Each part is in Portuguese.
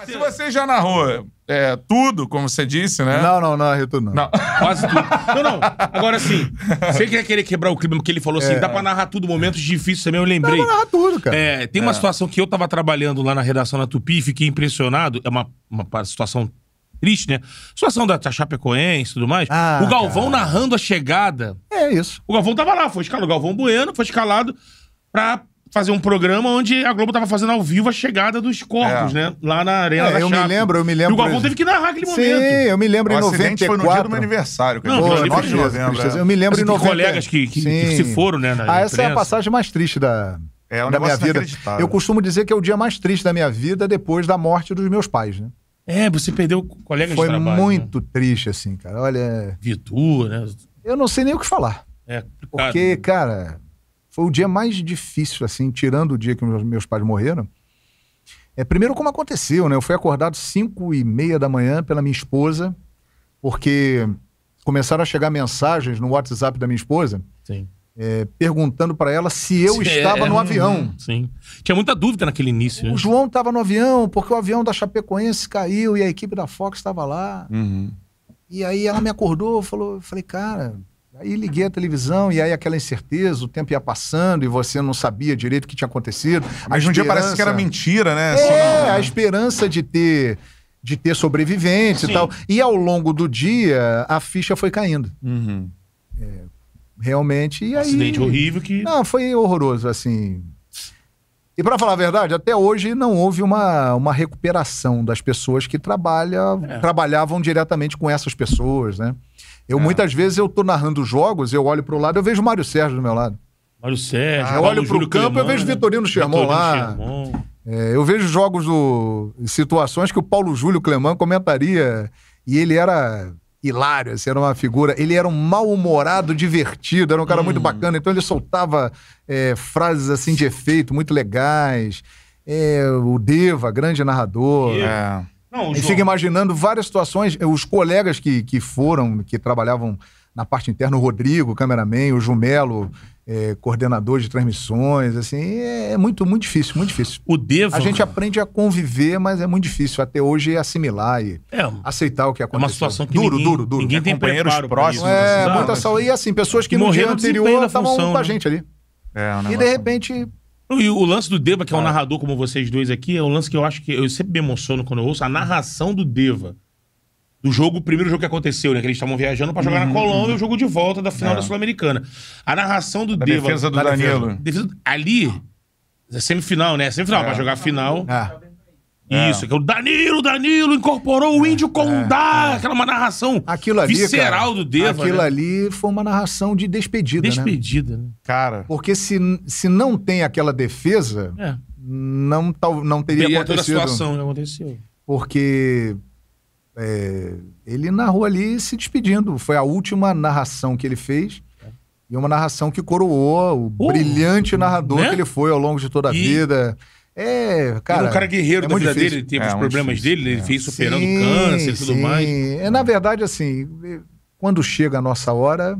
Ah, se você já narrou é, tudo, como você disse, né? Não, não, não, eu tô não. não. Quase tudo. Não, não. Agora sim, você quer querer quebrar o clima, porque ele falou assim: é. dá pra narrar tudo, momentos difíceis também, eu lembrei. Dá pra narrar tudo, cara. É, tem uma é. situação que eu tava trabalhando lá na redação na Tupi, fiquei impressionado. É uma, uma situação triste, né? situação da Chapecoense e tudo mais. Ah, o Galvão cara. narrando a chegada. É isso. O Galvão tava lá, foi escalado. O Galvão Bueno foi escalado pra fazer um programa onde a Globo tava fazendo ao vivo a chegada dos corpos, é. né? Lá na Arena é, da eu me lembro, eu me lembro. E o Galvão teve que narrar aquele momento. Sim, eu me lembro o em 94. foi no dia do meu aniversário. Que Não, Boa, 9 de novembro. Eu me lembro Mas, em 94. colegas que, que, que, se foram, né? Ah, essa imprensa. é a passagem mais triste da... É, é um da minha vida. Eu costumo dizer que é o dia mais triste da minha vida depois da morte dos meus pais, né? É, você perdeu colegas Foi de trabalho. Foi né? muito né? triste, assim, cara. Olha... Vitu, né? Eu não sei nem o que falar. É, complicado. Porque, né? cara foi o dia mais difícil, assim, tirando o dia que meus pais morreram. É, primeiro, como aconteceu, né? Eu fui acordado 5 e meia da manhã pela minha esposa, porque começaram a chegar mensagens no WhatsApp da minha esposa. Sim. É, perguntando para ela se eu se é, estava é, no avião. Uhum. Sim. Tinha muita dúvida naquele início. O né? João estava no avião, porque o avião da Chapecoense caiu e a equipe da Fox estava lá. Uhum. E aí ela me acordou, falou, falei, cara, Aí liguei a televisão e aí aquela incerteza, o tempo ia passando e você não sabia direito o que tinha acontecido. Mas um dia parece que era mentira, né? É, assim, a né? esperança de ter de ter sobreviventes Sim. e tal. E ao longo do dia, a ficha foi caindo. Uhum. É, realmente, e aí... Acidente horrível que... Não, foi horroroso, assim... E para falar a verdade, até hoje não houve uma, uma recuperação das pessoas que trabalha, é. trabalhavam diretamente com essas pessoas, né? Eu, é. muitas vezes, eu tô narrando jogos, eu olho pro lado, eu vejo o Mário Sérgio do meu lado. Mário Sérgio. Ah, eu olho pro Júlio campo, Clemão, eu vejo o Vitorino Sherman lá. É, eu vejo jogos do... situações que o Paulo Júlio Clemão comentaria e ele era hilário, assim, era uma figura. Ele era um mal-humorado, divertido, era um cara hum. muito bacana. Então ele soltava é, frases assim de efeito muito legais. É, o Deva, grande narrador. Yeah. É. Não, e fica imaginando várias situações. Eh, os colegas que, que foram, que trabalhavam na parte interna, o Rodrigo, o cameraman, o Jumelo, é, eh, coordenador de transmissões, assim, é, é muito, muito difícil, muito difícil. O Devo... A gente aprende a conviver, mas é muito difícil até hoje assimilar e é, aceitar o que aconteceu. É uma situação que duro, ninguém, duro, duro. Ninguém é tem companheiros próximos. É, assim, muita saúde. E assim, pessoas que, que no dia anterior estavam com a né? gente ali. É, um né, e de repente e o lance do Deva, que é um é. narrador como vocês dois aqui, é um lance que eu acho que eu sempre me emociono quando eu ouço a narração do Deva. Do jogo, o primeiro jogo que aconteceu, né? Que eles estavam viajando para jogar uhum, na Colômbia, uhum. o jogo de volta da final é. da Sul-Americana. A narração do da Deva. Defesa do Danilo. Defesa, ali, é semifinal, né? É semifinal, é. para jogar a final. É. É. Isso, que o Danilo, Danilo incorporou o é, índio Condá, é, é. aquela uma narração aquilo ali, visceral cara, do Deva. Aquilo né? ali foi uma narração de despedida, né? Despedida, né? Cara. Porque se, se não tem aquela defesa, é. não, tal, não teria Teria acontecido. toda a situação que aconteceu. Porque ele narrou ali se despedindo. Foi a última narração que ele fez. E uma narração que coroou o uh, brilhante narrador né? que ele foi ao longo de toda a e... vida. É, cara. Ele é um cara guerreiro é da vida difícil. dele, teve é, os problemas difícil, dele, ele é. fez superando sim, câncer e tudo sim. mais. É, na verdade, assim, quando chega a nossa hora,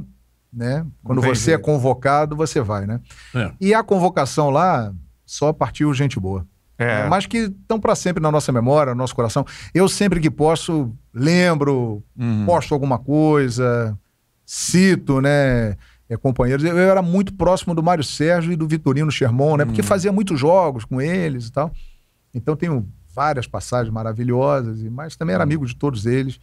né? Quando você é convocado, você vai, né? É. E a convocação lá só partiu gente boa. É. é mas que estão para sempre na nossa memória, no nosso coração. Eu sempre que posso, lembro, uhum. posto alguma coisa, cito, né? é, companheiros. Eu, eu, era muito próximo do Mário Sérgio e do Vitorino Sherman, né? Porque hum. fazia muitos jogos com eles e tal. Então tenho várias passagens maravilhosas, mas também era amigo de todos eles.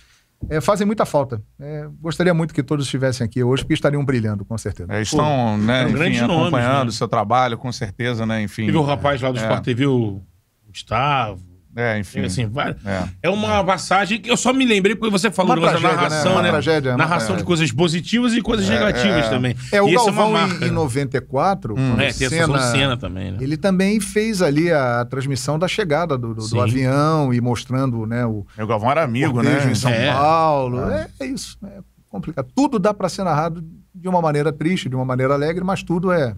É, fazem muita falta. É, gostaria muito que todos estivessem aqui hoje, porque estariam brilhando, com certeza. É, estão, Pô, né, enfim, acompanhando né? o né? seu trabalho, com certeza, né? Enfim. Teve o um rapaz lá do é. Sport TV, o Gustavo. É, enfim. assim, vai... é. é. uma passagem que eu só me lembrei porque você falou da né? narração, né? Uma né? Tragédia, né? narração de é. coisas positivas e coisas é, negativas é. também. É, o e Galvão hum. é em, em 94, hum, é, cena, cena também, né? ele também fez ali a, transmissão da chegada do, do, do, avião e mostrando, né? O, o Galvão era amigo, né? em São Paulo. Ah. É, isso. É complicado. Tudo dá para ser narrado de uma maneira triste, de uma maneira alegre, mas tudo é.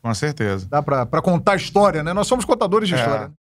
Com certeza. Dá para contar história, né? Nós somos contadores de é. história.